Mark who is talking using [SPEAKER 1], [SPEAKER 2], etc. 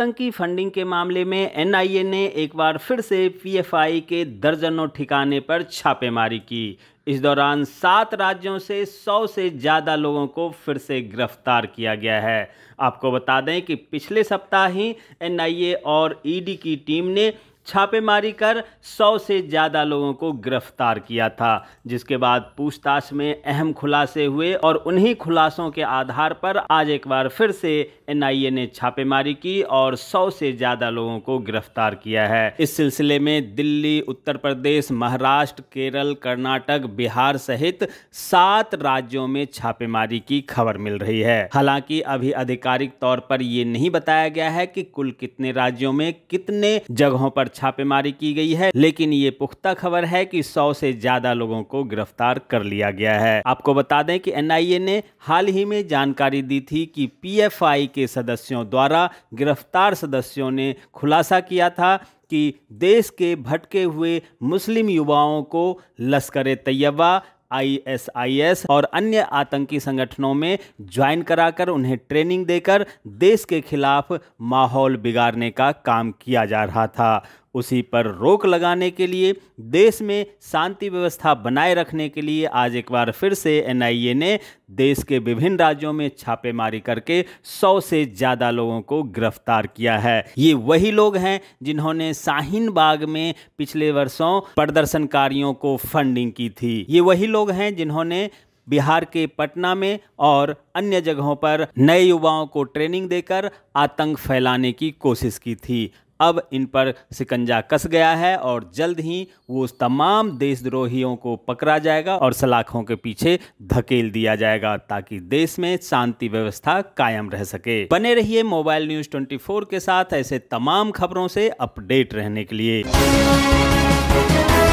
[SPEAKER 1] आतंकी फंडिंग के मामले में एनआईए ने एक बार फिर से पीएफआई के दर्जनों ठिकाने पर छापेमारी की इस दौरान सात राज्यों से सौ से ज़्यादा लोगों को फिर से गिरफ्तार किया गया है आपको बता दें कि पिछले सप्ताह ही एनआईए और ईडी की टीम ने छापेमारी कर सौ से ज़्यादा लोगों को गिरफ्तार किया था जिसके बाद पूछताछ में अहम खुलासे हुए और उन्हीं खुलासों के आधार पर आज एक बार फिर से एन ने छापेमारी की और सौ से ज़्यादा लोगों को गिरफ्तार किया है इस सिलसिले में दिल्ली उत्तर प्रदेश महाराष्ट्र केरल कर्नाटक बिहार सहित सात राज्यों में छापेमारी की खबर मिल रही है हालांकि अभी आधिकारिक तौर पर यह नहीं बताया गया है कि कुल कितने राज्यों में कितने जगहों पर छापेमारी की गई है लेकिन ये पुख्ता खबर है कि सौ से ज्यादा लोगों को गिरफ्तार कर लिया गया है आपको बता दें कि एनआईए ने हाल ही में जानकारी दी थी कि पीएफआई के सदस्यों द्वारा गिरफ्तार सदस्यों ने खुलासा किया था कि देश के भटके हुए मुस्लिम युवाओं को लश्कर तैयबा आईएसआईएस और अन्य आतंकी संगठनों में ज्वाइन कराकर उन्हें ट्रेनिंग देकर देश के खिलाफ माहौल बिगाड़ने का काम किया जा रहा था उसी पर रोक लगाने के लिए देश में शांति व्यवस्था बनाए रखने के लिए आज एक बार फिर से एनआईए ने देश के विभिन्न राज्यों में छापेमारी करके सौ से ज़्यादा लोगों को गिरफ्तार किया है ये वही लोग हैं जिन्होंने शाहीन बाग में पिछले वर्षों प्रदर्शनकारियों को फंडिंग की थी ये वही लोग हैं जिन्होंने बिहार के पटना में और अन्य जगहों पर नए युवाओं को ट्रेनिंग देकर आतंक फैलाने की कोशिश की थी अब इन पर सिकंजा कस गया है और जल्द ही वो तमाम देशद्रोहियों को पकड़ा जाएगा और सलाखों के पीछे धकेल दिया जाएगा ताकि देश में शांति व्यवस्था कायम रह सके बने रहिए मोबाइल न्यूज 24 के साथ ऐसे तमाम खबरों से अपडेट रहने के लिए